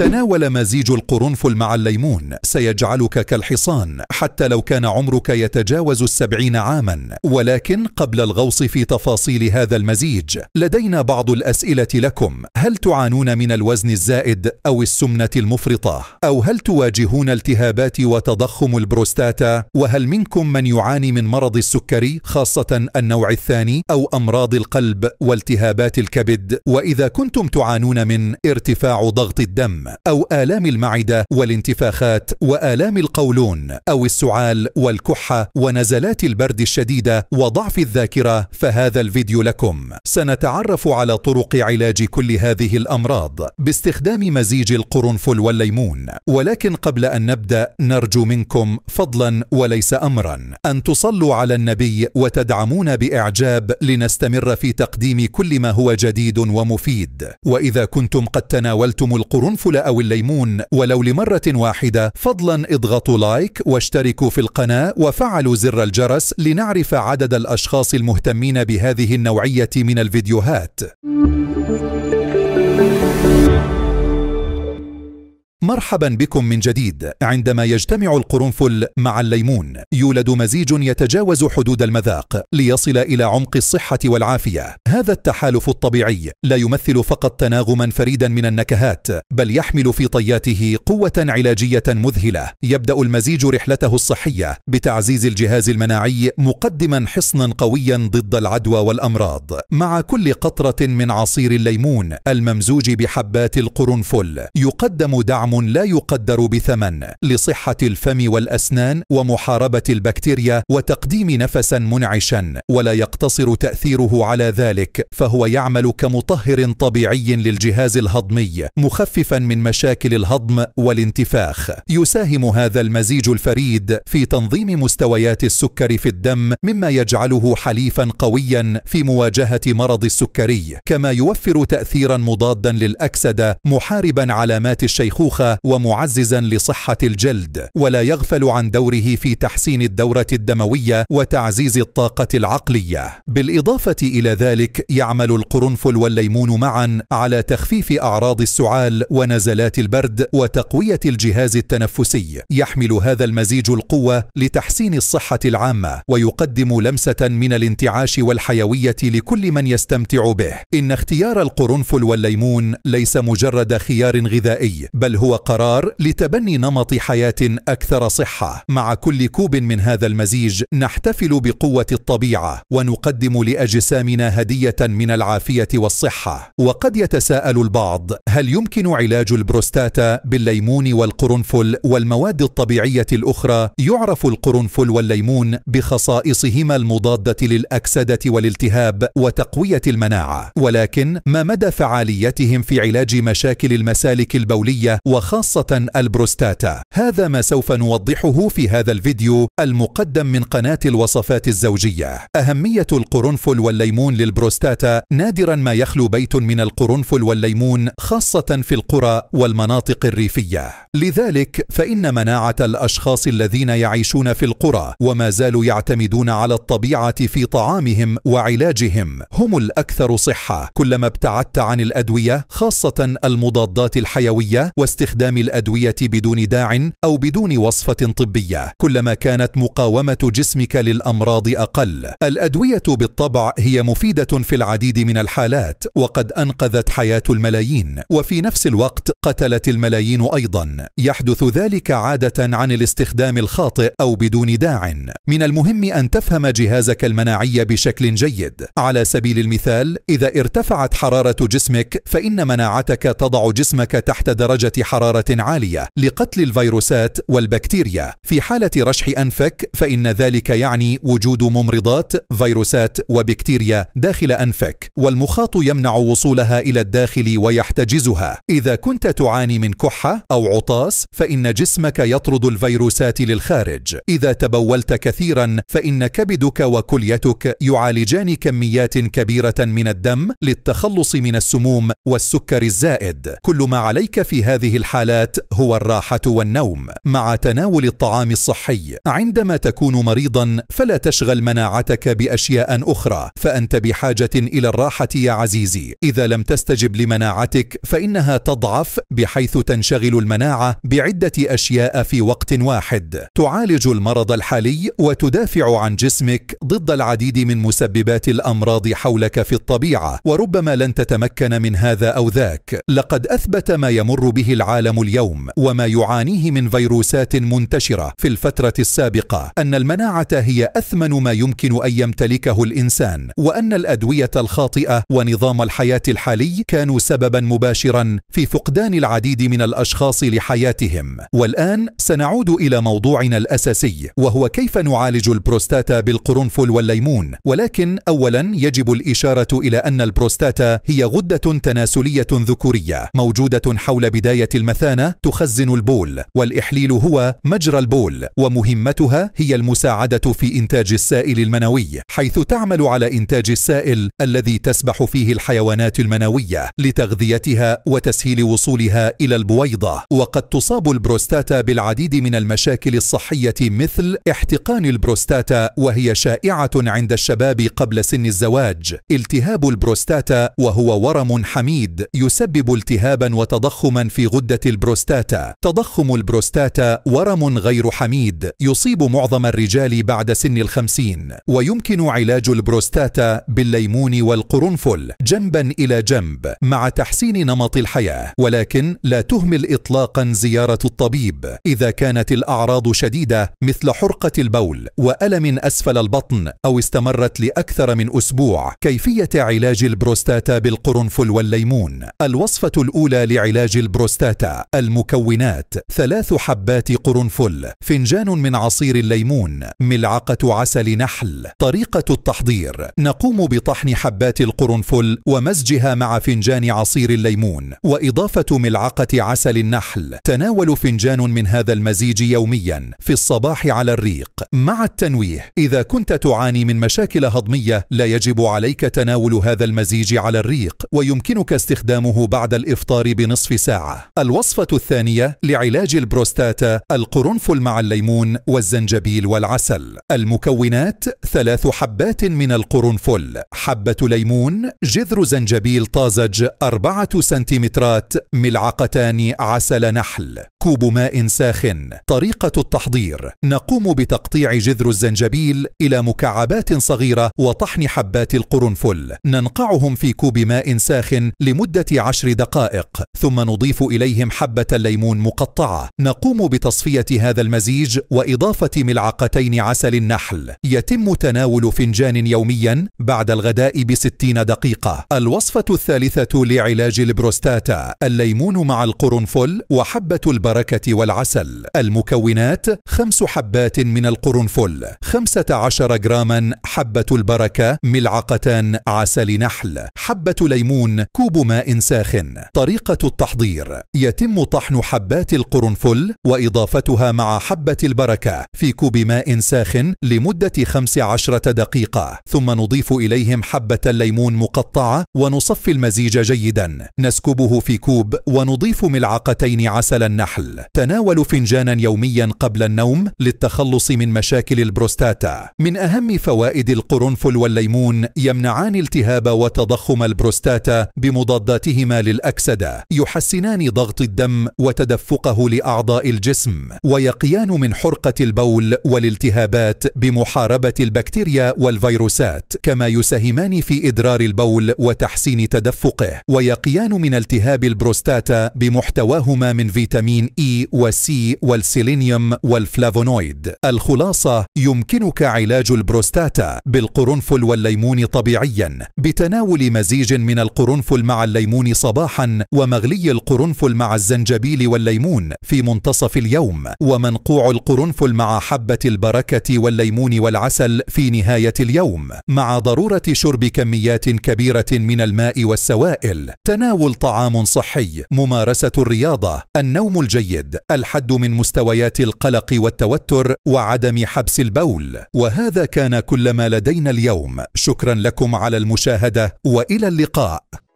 تناول مزيج القرنفل مع الليمون سيجعلك كالحصان حتى لو كان عمرك يتجاوز السبعين عاما ولكن قبل الغوص في تفاصيل هذا المزيج لدينا بعض الأسئلة لكم هل تعانون من الوزن الزائد أو السمنة المفرطة أو هل تواجهون التهابات وتضخم البروستاتا وهل منكم من يعاني من مرض السكري خاصة النوع الثاني أو أمراض القلب والتهابات الكبد وإذا كنتم تعانون من ارتفاع ضغط الدم أو آلام المعدة والانتفاخات وآلام القولون أو السعال والكحة ونزلات البرد الشديدة وضعف الذاكرة فهذا الفيديو لكم سنتعرف على طرق علاج كل هذه الأمراض باستخدام مزيج القرنفل والليمون ولكن قبل أن نبدأ نرجو منكم فضلا وليس أمرا أن تصلوا على النبي وتدعمونا بإعجاب لنستمر في تقديم كل ما هو جديد ومفيد وإذا كنتم قد تناولتم القرنفل أو الليمون ولو لمرة واحدة فضلا اضغطوا لايك واشتركوا في القناة وفعلوا زر الجرس لنعرف عدد الأشخاص المهتمين بهذه النوعية من الفيديوهات مرحبا بكم من جديد عندما يجتمع القرنفل مع الليمون يولد مزيج يتجاوز حدود المذاق ليصل الى عمق الصحه والعافيه هذا التحالف الطبيعي لا يمثل فقط تناغما فريدا من النكهات بل يحمل في طياته قوه علاجيه مذهله يبدا المزيج رحلته الصحيه بتعزيز الجهاز المناعي مقدما حصنا قويا ضد العدوى والامراض مع كل قطره من عصير الليمون الممزوج بحبات القرنفل يقدم دعم لا يقدر بثمن لصحة الفم والأسنان ومحاربة البكتيريا وتقديم نفسا منعشا ولا يقتصر تأثيره على ذلك فهو يعمل كمطهر طبيعي للجهاز الهضمي مخففا من مشاكل الهضم والانتفاخ يساهم هذا المزيج الفريد في تنظيم مستويات السكر في الدم مما يجعله حليفا قويا في مواجهة مرض السكري كما يوفر تأثيرا مضادا للأكسدة محاربا علامات الشيخوخة ومعززا لصحه الجلد ولا يغفل عن دوره في تحسين الدوره الدمويه وتعزيز الطاقه العقليه بالاضافه الى ذلك يعمل القرنفل والليمون معا على تخفيف اعراض السعال ونزلات البرد وتقويه الجهاز التنفسي يحمل هذا المزيج القوه لتحسين الصحه العامه ويقدم لمسه من الانتعاش والحيويه لكل من يستمتع به ان اختيار القرنفل والليمون ليس مجرد خيار غذائي بل هو وقرار لتبني نمط حياه اكثر صحه مع كل كوب من هذا المزيج نحتفل بقوه الطبيعه ونقدم لاجسامنا هديه من العافيه والصحه وقد يتساءل البعض هل يمكن علاج البروستاتا بالليمون والقرنفل والمواد الطبيعيه الاخرى يعرف القرنفل والليمون بخصائصهما المضاده للاكسده والالتهاب وتقويه المناعه ولكن ما مدى فعاليتهم في علاج مشاكل المسالك البوليه وخ وخاصة البروستاتا هذا ما سوف نوضحه في هذا الفيديو المقدم من قناة الوصفات الزوجية أهمية القرنفل والليمون للبروستاتا نادرا ما يخلو بيت من القرنفل والليمون خاصة في القرى والمناطق الريفية لذلك فإن مناعة الأشخاص الذين يعيشون في القرى وما زالوا يعتمدون على الطبيعة في طعامهم وعلاجهم هم الأكثر صحة كلما ابتعدت عن الأدوية خاصة المضادات الحيوية واستخدام استخدام الادويه بدون داع او بدون وصفه طبيه كلما كانت مقاومه جسمك للامراض اقل الادويه بالطبع هي مفيده في العديد من الحالات وقد انقذت حياه الملايين وفي نفس الوقت قتلت الملايين ايضا يحدث ذلك عاده عن الاستخدام الخاطئ او بدون داع من المهم ان تفهم جهازك المناعي بشكل جيد على سبيل المثال اذا ارتفعت حراره جسمك فان مناعتك تضع جسمك تحت درجه حراره حرارة عالية لقتل الفيروسات والبكتيريا في حالة رشح أنفك فإن ذلك يعني وجود ممرضات فيروسات وبكتيريا داخل أنفك والمخاط يمنع وصولها إلى الداخل ويحتجزها إذا كنت تعاني من كحة أو عطاس فإن جسمك يطرد الفيروسات للخارج إذا تبولت كثيرا فإن كبدك وكليتك يعالجان كميات كبيرة من الدم للتخلص من السموم والسكر الزائد كل ما عليك في هذه الحالة الحالات هو الراحة والنوم مع تناول الطعام الصحي عندما تكون مريضا فلا تشغل مناعتك بأشياء أخرى فأنت بحاجة إلى الراحة يا عزيزي إذا لم تستجب لمناعتك فإنها تضعف بحيث تنشغل المناعة بعدة أشياء في وقت واحد تعالج المرض الحالي وتدافع عن جسمك ضد العديد من مسببات الأمراض حولك في الطبيعة وربما لن تتمكن من هذا أو ذاك لقد أثبت ما يمر به العالم العالم اليوم وما يعانيه من فيروسات منتشره في الفتره السابقه ان المناعه هي اثمن ما يمكن ان يمتلكه الانسان وان الادويه الخاطئه ونظام الحياه الحالي كانوا سببا مباشرا في فقدان العديد من الاشخاص لحياتهم والان سنعود الى موضوعنا الاساسي وهو كيف نعالج البروستاتا بالقرنفل والليمون ولكن اولا يجب الاشاره الى ان البروستاتا هي غده تناسليه ذكوريه موجوده حول بدايه المناعة المثانة تخزن البول والإحليل هو مجرى البول ومهمتها هي المساعدة في إنتاج السائل المنوي حيث تعمل على إنتاج السائل الذي تسبح فيه الحيوانات المنوية لتغذيتها وتسهيل وصولها إلى البويضة وقد تصاب البروستاتا بالعديد من المشاكل الصحية مثل احتقان البروستاتا وهي شائعة عند الشباب قبل سن الزواج التهاب البروستاتا وهو ورم حميد يسبب التهابا وتضخما في غدة البروستاتا تضخم البروستاتا ورم غير حميد يصيب معظم الرجال بعد سن الخمسين ويمكن علاج البروستاتا بالليمون والقرنفل جنبا إلى جنب مع تحسين نمط الحياة ولكن لا تهمل إطلاقا زيارة الطبيب إذا كانت الأعراض شديدة مثل حرقة البول وألم أسفل البطن أو استمرت لأكثر من أسبوع كيفية علاج البروستاتا بالقرنفل والليمون الوصفة الأولى لعلاج البروستاتا المكونات ثلاث حبات قرنفل فنجان من عصير الليمون ملعقة عسل نحل طريقة التحضير نقوم بطحن حبات القرنفل ومزجها مع فنجان عصير الليمون وإضافة ملعقة عسل النحل تناول فنجان من هذا المزيج يوميا في الصباح على الريق مع التنويه إذا كنت تعاني من مشاكل هضمية لا يجب عليك تناول هذا المزيج على الريق ويمكنك استخدامه بعد الإفطار بنصف ساعة الوصف الوصفة الثانية لعلاج البروستاتا القرنفل مع الليمون والزنجبيل والعسل المكونات ثلاث حبات من القرنفل حبة ليمون جذر زنجبيل طازج أربعة سنتيمترات ملعقتان عسل نحل كوب ماء ساخن طريقة التحضير نقوم بتقطيع جذر الزنجبيل إلى مكعبات صغيرة وطحن حبات القرنفل ننقعهم في كوب ماء ساخن لمدة عشر دقائق ثم نضيف إليهم حبة الليمون مقطعة نقوم بتصفية هذا المزيج وإضافة ملعقتين عسل النحل يتم تناول فنجان يوميا بعد الغداء بستين دقيقة الوصفة الثالثة لعلاج البروستاتا الليمون مع القرنفل وحبة البروستاتا البركة والعسل المكونات خمس حبات من القرنفل خمسة عشر جراما حبة البركة ملعقتان عسل نحل حبة ليمون كوب ماء ساخن طريقة التحضير يتم طحن حبات القرنفل وإضافتها مع حبة البركة في كوب ماء ساخن لمدة خمس عشرة دقيقة ثم نضيف إليهم حبة الليمون مقطعة ونصفي المزيج جيدا نسكبه في كوب ونضيف ملعقتين عسل النحل الكحل تناول فنجانا يوميا قبل النوم للتخلص من مشاكل البروستاتا من أهم فوائد القرنفل والليمون يمنعان التهاب وتضخم البروستاتا بمضاداتهما للأكسدة يحسنان ضغط الدم وتدفقه لأعضاء الجسم ويقيان من حرقة البول والالتهابات بمحاربة البكتيريا والفيروسات كما يساهمان في إدرار البول وتحسين تدفقه ويقيان من التهاب البروستاتا بمحتواهما من فيتامين إي e والسي والسيلينيوم والفلافونويد الخلاصة يمكنك علاج البروستاتا بالقرنفل والليمون طبيعيا بتناول مزيج من القرنفل مع الليمون صباحا ومغلي القرنفل مع الزنجبيل والليمون في منتصف اليوم ومنقوع القرنفل مع حبة البركة والليمون والعسل في نهاية اليوم مع ضرورة شرب كميات كبيرة من الماء والسوائل تناول طعام صحي ممارسة الرياضة النوم الجيد جيد الحد من مستويات القلق والتوتر وعدم حبس البول وهذا كان كل ما لدينا اليوم شكرا لكم على المشاهده والى اللقاء